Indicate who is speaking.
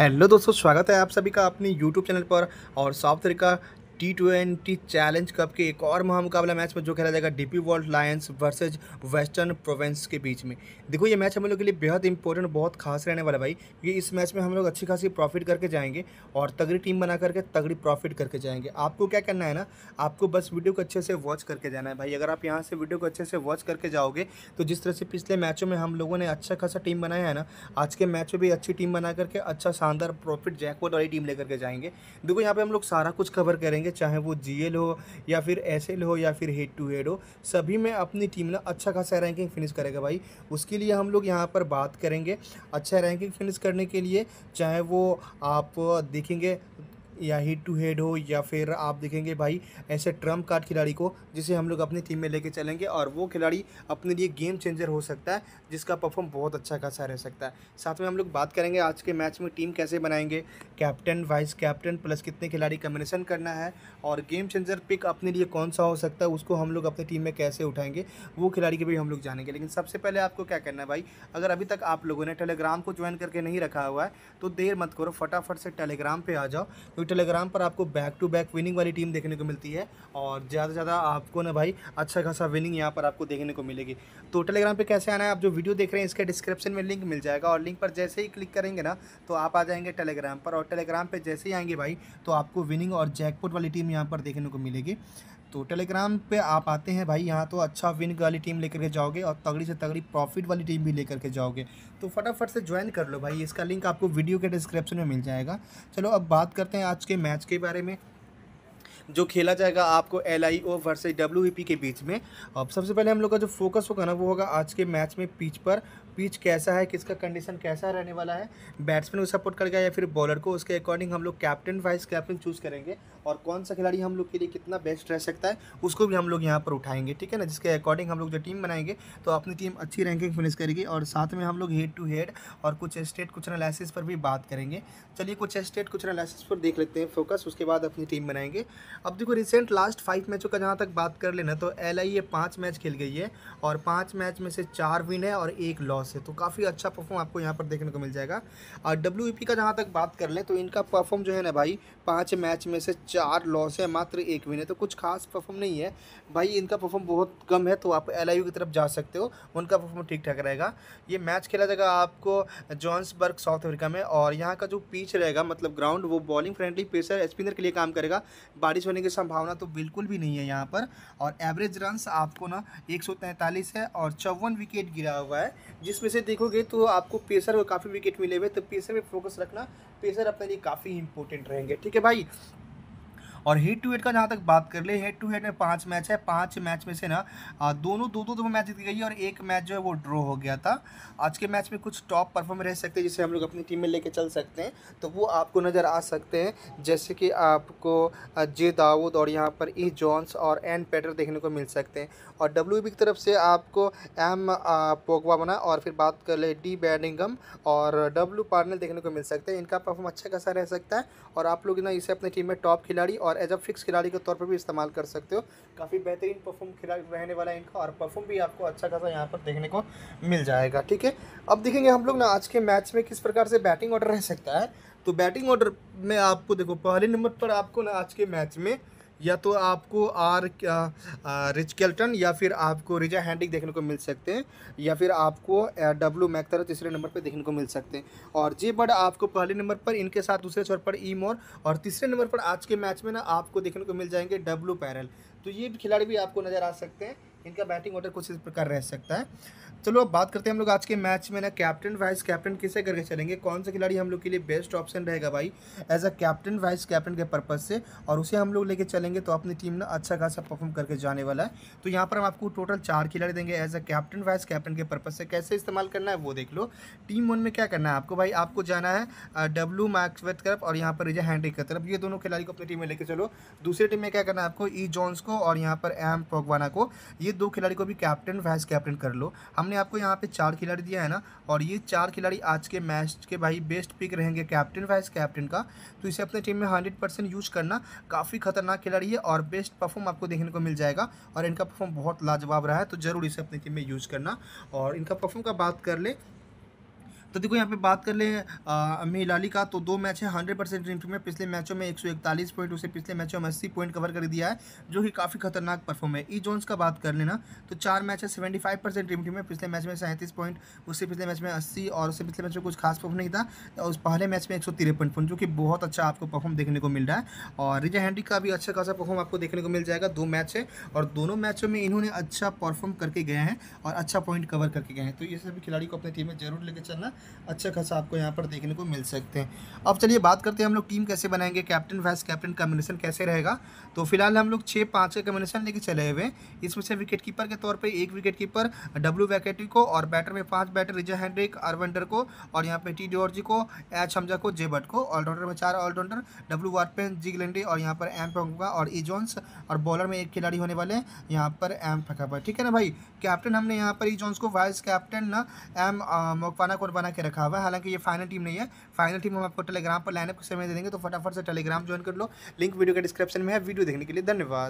Speaker 1: Hello दोस्तों स्वागत है आप सभी का अपने यूट्यूब चैनल पर और सॉफ्टवेयर का टी ट्वेंटी चैलेंज कप के एक और महामुकाबला मैच में जो खेला जाएगा DP World Lions versus Western Province के बीच में देखो ये मैच हम लोग के लिए बेहद इंपॉर्टेंट बहुत खास रहने वाला भाई क्योंकि इस मैच में हम लोग अच्छी खासी प्रॉफिट करके जाएंगे और तगड़ी टीम बना करके तगड़ी प्रॉफिट करके जाएंगे आपको क्या करना है ना आपको बस वीडियो को अच्छे से वॉच करके जाना है भाई अगर आप यहाँ से वीडियो को अच्छे से वॉच करके जाओगे तो जिस तरह से पिछले मैचों में हम लोगों ने अच्छा खासा टीम बनाया है ना आज के मैच में भी अच्छी टीम बना करके अच्छा शानदार प्रॉफिट जैकवर्ड वाली टीम लेकर के जाएंगे देखो यहाँ पर हम लोग सारा कुछ कवर करेंगे करेंगे चाहे वो जी हो या फिर एस हो या फिर हेड टू हेड हो सभी में अपनी टीम ना अच्छा खासा रैंकिंग फिनिश करेगा भाई उसके लिए हम लोग यहाँ पर बात करेंगे अच्छा रैंकिंग फिनिश करने के लिए चाहे वो आप देखेंगे या हेड टू हेड हो या फिर आप देखेंगे भाई ऐसे ट्रम्प कार्ड खिलाड़ी को जिसे हम लोग अपनी टीम में लेके चलेंगे और वो खिलाड़ी अपने लिए गेम चेंजर हो सकता है जिसका परफॉर्म बहुत अच्छा खासा रह सकता है साथ में हम लोग बात करेंगे आज के मैच में टीम कैसे बनाएंगे कैप्टन वाइस कैप्टन प्लस कितने खिलाड़ी कम्बिनेशन करना है और गेम चेंजर पिक अपने लिए कौन सा हो सकता है उसको हम लोग अपनी टीम में कैसे उठाएंगे वो खिलाड़ी के भी हम लोग जानेंगे लेकिन सबसे पहले आपको क्या करना है भाई अगर अभी तक आप लोगों ने टेलीग्राम को ज्वाइन करके नहीं रखा हुआ है तो देर मत करो फटाफट से टेलीग्राम पर आ जाओ क्योंकि टेलीग्राम पर आपको बैक टू बैक विनिंग वाली टीम देखने को मिलती है और ज़्यादा से ज़्यादा आपको ना भाई अच्छा खासा विनिंग यहाँ पर आपको देखने को मिलेगी तो टेलीग्राम पर कैसे आना है आप जो वीडियो देख रहे हैं इसके डिस्क्रिप्शन में लिंक मिल जाएगा और लिंक पर जैसे ही क्लिक करेंगे ना तो आप आ जाएंगे टेलीग्राम पर और टेलीग्राम पर जैसे ही आएंगे भाई तो आपको विनिंग और जैकपुट वाली टीम यहाँ पर देखने को मिलेगी तो टेलीग्राम पे आप आते हैं भाई यहाँ तो अच्छा विन वाली टीम लेकर के जाओगे और तगड़ी से तगड़ी प्रॉफिट वाली टीम भी लेकर के जाओगे तो फटाफट से ज्वाइन कर लो भाई इसका लिंक आपको वीडियो के डिस्क्रिप्शन में मिल जाएगा चलो अब बात करते हैं आज के मैच के बारे में जो खेला जाएगा आपको L I O versus W E P के बीच में अब सबसे पहले हम लोग का जो फोकस होगा ना वो होगा आज के मैच में पिच पर पिच कैसा है किसका कंडीशन कैसा रहने वाला है बैट्समैन को सपोर्ट करेगा या फिर बॉलर को उसके अकॉर्डिंग हम लोग कैप्टन वाइस कैप्टन चूज़ करेंगे और कौन सा खिलाड़ी हम लोग के लिए कितना बेस्ट रह सकता है उसको भी हम लोग यहाँ पर उठाएंगे ठीक है ना जिसके अकॉर्डिंग हम लोग जो टीम बनाएंगे तो अपनी टीम अच्छी रैंकिंग फिनिश करेगी और साथ में हम लोग हेड टू हेड और कुछ स्टेट कुछ एनालिसिस पर भी बात करेंगे चलिए कुछ स्टेट कुछ एनालिसिस पर देख लेते हैं फोकस उसके बाद अपनी टीम बनाएंगे अब देखो रिसेंट लास्ट फाइव मैचों का जहाँ तक बात कर लेना तो एल आई ए पाँच मैच खेल गई है और पाँच मैच में से चार विन है और एक लॉस है तो काफ़ी अच्छा परफॉर्म आपको यहाँ पर देखने को मिल जाएगा और डब्ल्यू e का जहाँ तक बात कर ले तो इनका परफॉर्म जो है ना भाई पाँच मैच में से चार लॉस है मात्र एक विन है तो कुछ खास परफॉर्म नहीं है भाई इनका परफॉर्म बहुत कम है तो आप एल की तरफ जा सकते हो उनका परफॉर्म ठीक ठाक रहेगा ये मैच खेला जाएगा आपको जॉन्सबर्ग साउथ अफ्रीका में और यहाँ का जो पिच रहेगा मतलब ग्राउंड वो बॉलिंग फ्रेंडली पेसर स्पिनर के लिए काम करेगा बारिश होने की संभावना तो बिल्कुल भी नहीं है यहाँ पर और एवरेज रन आपको ना एक है और चौवन विकेट गिरा हुआ है जिसमें से देखोगे तो आपको पेसर काफ़ी विकेट मिले हुए तो पेसर पर फोकस रखना पेसर अपने लिए काफ़ी इंपॉर्टेंट रहेंगे ठीक है भाई और हेड टू हेड का जहाँ तक बात कर ले हेड टू हेड में पाँच मैच है पाँच मैच में से ना दोनों दो दो, तो दो मैच जीत गई और एक मैच जो है वो ड्रॉ हो गया था आज के मैच में कुछ टॉप परफॉर्म रह सकते हैं जिसे हम लोग अपनी टीम में लेके चल सकते हैं तो वो आपको नज़र आ सकते हैं जैसे कि आपको जे दाऊद और यहाँ पर ई e जॉन्स और एन पेटर देखने को मिल सकते हैं और डब्ल्यू की तरफ से आपको एम पोगवा बना और फिर बात कर ले डी बैडिंगम और डब्ल्यू पार्नल देखने को मिल सकते हैं इनका परफॉर्म अच्छा खासा रह सकता है और आप लोग ना इसे अपनी टीम में टॉप खिलाड़ी और और एज अ फिक्स खिलाड़ी के तौर पर भी इस्तेमाल कर सकते हो काफ़ी बेहतरीन परफॉर्म खिलाड़ी रहने वाला है इनका और परफॉर्म भी आपको अच्छा खासा यहाँ पर देखने को मिल जाएगा ठीक है अब देखेंगे हम लोग ना आज के मैच में किस प्रकार से बैटिंग ऑर्डर रह सकता है तो बैटिंग ऑर्डर में आपको देखो पहले नंबर पर आपको ना आज के मैच में या तो आपको आर रिच केल्टन या फिर आपको रिजा हैंडिक देखने को मिल सकते हैं या फिर आपको डब्ल्यू मैकतर तीसरे नंबर पर देखने को मिल सकते हैं और जे बर्ड आपको पहले नंबर पर इनके साथ दूसरे छोर पर ई मोर और तीसरे नंबर पर आज के मैच में ना आपको देखने को मिल जाएंगे डब्लू पैरल तो ये खिलाड़ी भी आपको नज़र आ सकते हैं इनका बैटिंग ऑर्डर कुछ इस प्रकार रह सकता है चलो अब बात करते हैं हम लोग आज के मैच में ना कैप्टन वाइस कैप्टन किसे करके चलेंगे कौन सा खिलाड़ी हम लोग के लिए बेस्ट ऑप्शन रहेगा भाई as a captain vice captain के पर्पज़ से और उसे हम लोग लेके चलेंगे तो अपनी टीम ना अच्छा खासा परफॉर्म करके जाने वाला है तो यहाँ पर हम आपको टोटल चार खिलाड़ी देंगे as a captain vice captain के पर्पज़ से कैसे इस्तेमाल करना है वो देख लो टीम वन में क्या करना है आपको भाई आपको जाना है डब्लू मैक्सवेथ तरफ और यहाँ पर रिजा हैंड्रिक की तरफ ये दोनों खिलाड़ी को अपनी टीम में लेकर चलो दूसरी टीम में क्या करना है आपको ई e जॉन्स को और यहाँ पर एम पोगवाना को ये ये दो खिलाड़ी को भी कैप्टन वाइस कैप्टन कर लो हमने आपको यहाँ पे चार खिलाड़ी दिया है ना और ये चार खिलाड़ी आज के मैच के भाई बेस्ट पिक रहेंगे कैप्टन वाइस कैप्टन का तो इसे अपने टीम में हंड्रेड परसेंट यूज करना काफ़ी खतरनाक खिलाड़ी है और बेस्ट परफॉर्म आपको देखने को मिल जाएगा और इनका परफॉर्म बहुत लाजवाब रहा है तो ज़रूर इसे अपनी टीम में यूज करना और इनका परफॉर्म का बात कर ले तो देखो यहाँ पे बात कर लें लाली का तो दो मैच है हंड्रेड परसेंट टीम में पिछले मैचों में एक सौ इकतालीस पॉइंट उसे पिछले मैचों में अस्सी पॉइंट कवर कर दिया है जो कि काफ़ी खतरनाक परफॉर्म है ई e. जोन्स का बात कर लेना तो चार मैच है सेवेंटी फाइव परसेंट रेटिंग में पिछले मैच में सैंतीस पॉइंट उससे पिछले मैच में अस्सी और उससे पिछले मैच में कुछ खास परफॉर्म नहीं था तो उस पहले मैच में एक सौ तिरपन पॉइंट जो कि बहुत अच्छा आपको परफॉर्म देखने को मिल रहा है और रिजा हैंड्रिक का भी अच्छा खासा परफॉर्म आपको देखने को मिल जाएगा दो मैच है और दोनों मैचों में इन्होंने अच्छा परफॉर्म करके गए हैं और अच्छा पॉइंट कवर करके गए हैं तो ये सभी खिलाड़ी को अपने टीम में जरूर लेकर चलना अच्छा खासा आपको यहाँ पर देखने को मिल सकते हैं अब चलिए बात करते हैं हम लोग टीम कैसे बनाएंगे कैप्टन वाइस कैप्टन कम्बिनेशन कैसे रहेगा तो फिलहाल हम लोग छः पाँच का कम्बिनेशन लेके चले हुए इसमें से विकेट कीपर के तौर पर एक विकेट कीपर डब्लू वैकेटी को और बैटर में पाँच बैटर रिजा हैंड्रिक अरविंडर को और यहाँ पर टी डॉर्जी को एच हमजा को जे को ऑलराउंडर में चार ऑलराउंडर डब्ल्यू वाटपेन जी ग्लेंडी और यहाँ पर एम फकबा और ई e जॉन्स और बॉलर में एक खिलाड़ी होने वाले यहाँ पर एम फकबा ठीक है ना भाई कैप्टन हमने यहाँ पर ई e जॉन्स को वाइस कैप्टन एम मोकवाना को बना बना के रखा हुआ है हालांकि ये फाइनल टीम नहीं है फाइनल टीम हम आपको टेलीग्राम पर लाइनअप के समय दे देंगे तो फटाफट से टेलीग्राम ज्वाइन कर लो लिंक वीडियो के डिस्क्रिप्शन में है वीडियो देखने के लिए धन्यवाद